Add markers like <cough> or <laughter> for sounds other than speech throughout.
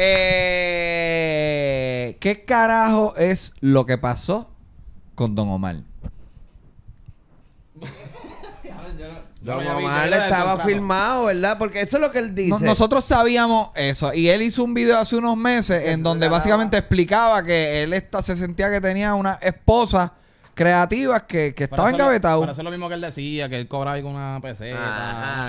Eh, ¿Qué carajo es lo que pasó con Don Omar? Don Omar estaba filmado, ¿verdad? Porque eso es lo que él dice. nosotros sabíamos eso. Y él hizo un video hace unos meses en donde básicamente explicaba que él se sentía que tenía una esposa creativa que, estaba engavetado. Pero eso es lo mismo que él decía, que él cobraba con una peseta.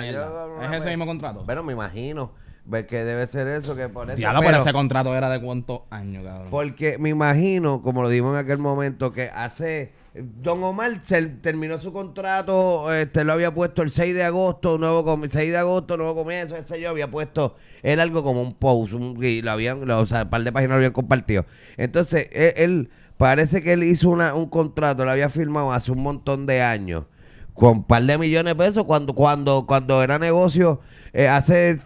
es ese mismo contrato. Pero me imagino. Pues que debe ser eso, que por ese contrato era de cuántos años, cabrón. Porque me imagino, como lo dijimos en aquel momento, que hace. Don Omar terminó su contrato, este lo había puesto el 6 de agosto, nuevo 6 de agosto, nuevo comienzo, ese yo había puesto, era algo como un post, un, y lo habían, o sea, un par de páginas lo habían compartido. Entonces, él, él parece que él hizo una, un contrato, lo había firmado hace un montón de años con un par de millones de pesos cuando cuando cuando era negocio eh, hace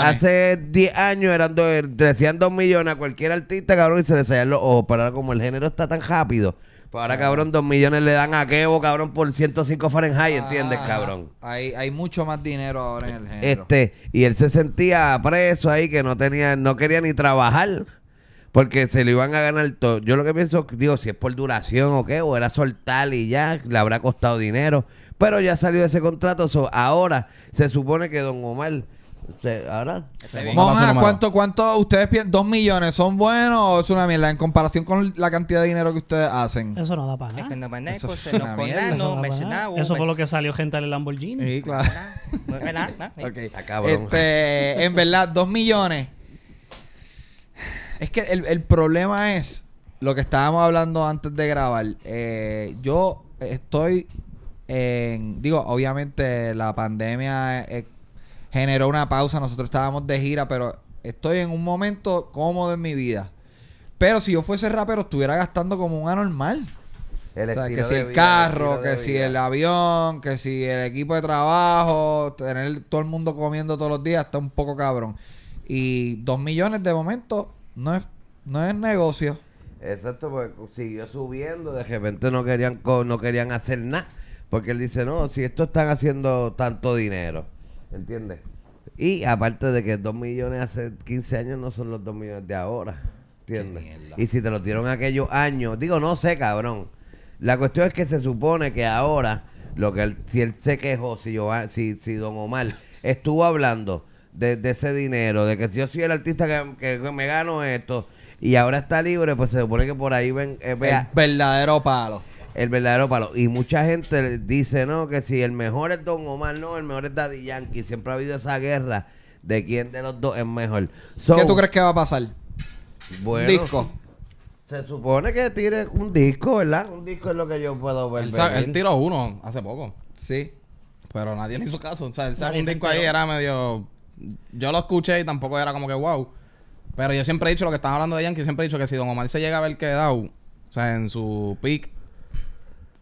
hace 10 años eran decían 2 millones a cualquier artista cabrón y se les los ojos pero ahora como el género está tan rápido pues ahora cabrón 2 millones le dan a Kevo cabrón por 105 Fahrenheit ah, ¿entiendes cabrón? Hay, hay mucho más dinero ahora en el género este y él se sentía preso ahí que no tenía no quería ni trabajar porque se lo iban a ganar todo. Yo lo que pienso, digo, si es por duración o qué, o era soltar y ya, le habrá costado dinero. Pero ya salió ese contrato. So, ahora se supone que Don Omar. ahora. ¿cuánto, ¿cuánto ustedes piensan? ¿Dos millones son buenos o es una mierda en comparación con la cantidad de dinero que ustedes hacen? Eso no da para nada. eso, fue lo que salió gente del Lamborghini. Sí, claro. No, <laughs> okay. Ah, este, en verdad, dos millones es que el, problema es lo que estábamos hablando antes de grabar. Eh, yo estoy en. Digo, obviamente la pandemia eh, eh, generó una pausa. Nosotros estábamos de gira, pero estoy en un momento cómodo en mi vida. Pero si yo fuese rapero, estuviera gastando como un anormal. El que si el carro, que si el avión, que si el equipo de trabajo, tener todo el mundo comiendo todos los días está un poco cabrón. Y dos millones de momento no es, no es negocio. Exacto, porque siguió subiendo, de repente no querían, no querían hacer nada, porque él dice, no, si esto están haciendo tanto dinero, ¿entiendes? Y aparte de que dos millones hace 15 años no son los dos millones de ahora, ¿entiendes? Y si te lo dieron aquellos años, digo, no sé, cabrón. La cuestión es que se supone que ahora, lo que si él se quejó, si, yo, si, si Don Omar estuvo hablando de, ese dinero, de que si yo soy el artista que, me gano esto y ahora está libre, pues se supone que por ahí ven... Eh, el verdadero palo. El verdadero palo. Y mucha gente dice, no, que si el mejor es Don Omar, no, el mejor es Daddy Yankee. Siempre ha habido esa guerra de quién de los dos es mejor. ¿Qué tú crees que va a pasar? Bueno, disco. Se supone que tire un disco, ¿verdad? Un disco es lo que yo puedo ver. Él, él tiró uno hace poco. Sí. Pero nadie le hizo caso. O sea, un disco ahí, era medio yo lo escuché y tampoco era como que wow. Pero yo siempre he dicho lo que estaba hablando de Yankee. Siempre he dicho que si Don Omar se llega a ver quedado, o sea, en su pick,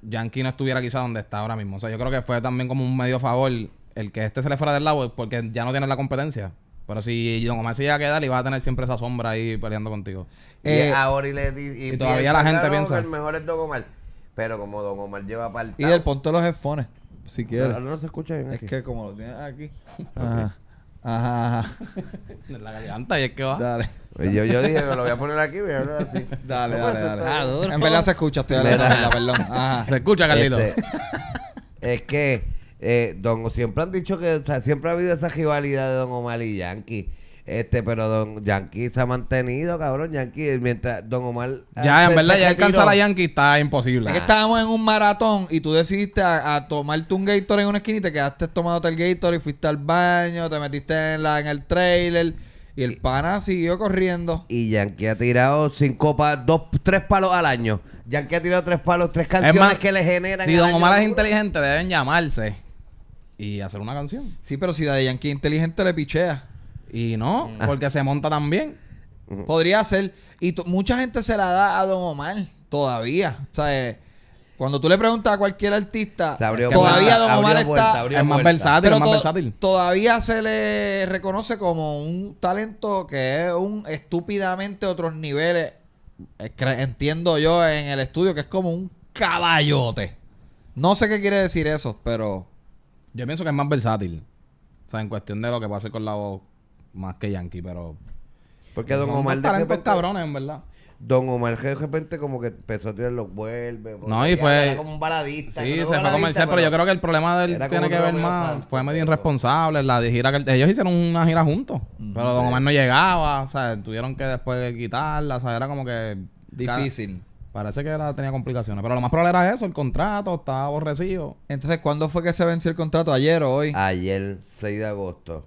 Yankee no estuviera quizá donde está ahora mismo. O sea, yo creo que fue también como un medio favor el que este se le fuera del lado porque ya no tiene la competencia. Pero si Don Omar se llega a quedar le a tener siempre esa sombra ahí peleando contigo. y eh, ahora y, le, y, todavía la gente piensa. el mejor es Don Omar. Pero como Don Omar lleva apartado. Y el ponte los headphones, si quieres. No, se escucha bien. Es que como lo tienes aquí. Ajá. <laughs> Ajá, ajá. <laughs> la garganta y es que va. Dale. Pues yo, yo dije, lo voy a poner aquí, voy así. <laughs> Dale, dale, pues, dale. En verdad se escucha, estoy alegre, perdón. <laughs> Ajá. Se escucha, Carlito. Este, es que, eh, Don, siempre han dicho que, siempre ha habido esa rivalidad de Don Omar y Yankee. Este, pero Don Yankee se ha mantenido, cabrón. Yankee, mientras Don Omar. Ah, ya, en verdad, ya alcanza la Yankee está imposible. Es que estábamos en un maratón y tú decidiste a, tomarte un Gator en una esquina y te quedaste tomándote el Gator y fuiste al baño, te metiste en, la, en el trailer. Y el pana siguió corriendo. Y Yankee ha tirado cinco palos dos, tres palos al año. Yankee ha tirado tres palos, tres canciones más, que le generan. Si Don Omar es inteligente, deben llamarse y hacer una canción. Sí, pero si de Yankee inteligente le pichea. Y no, mm. porque se monta también. Podría ser. Y mucha gente se la da a Don Omar todavía. O sea, eh, cuando tú le preguntas a cualquier artista, todavía Don Omar está es más versátil, Todavía se le reconoce como un talento que es un estúpidamente otros niveles. Eh, entiendo yo en el estudio que es como un caballote. No sé qué quiere decir eso, pero yo pienso que es más versátil. O sea, en cuestión de lo que pasa con la voz más que Yankee, pero. Porque Don Omar. de repente, cabrones, en verdad. Don Omar de repente como que empezó a tirar los vuelves. No, y fue. como un baladista. Sí, se fue a comercial, pero, yo creo que el problema de él tiene que ver más. fue medio irresponsable. La de gira que ellos hicieron una gira juntos. Mm, pero Don Omar no llegaba. O sea, tuvieron que después quitarla. O sea, era como que. Difícil. Parece que era, tenía complicaciones. Pero lo más probable era eso, el contrato, estaba aborrecido. Entonces, ¿cuándo fue que se venció el contrato? ¿Ayer o hoy? Ayer, 6 de agosto.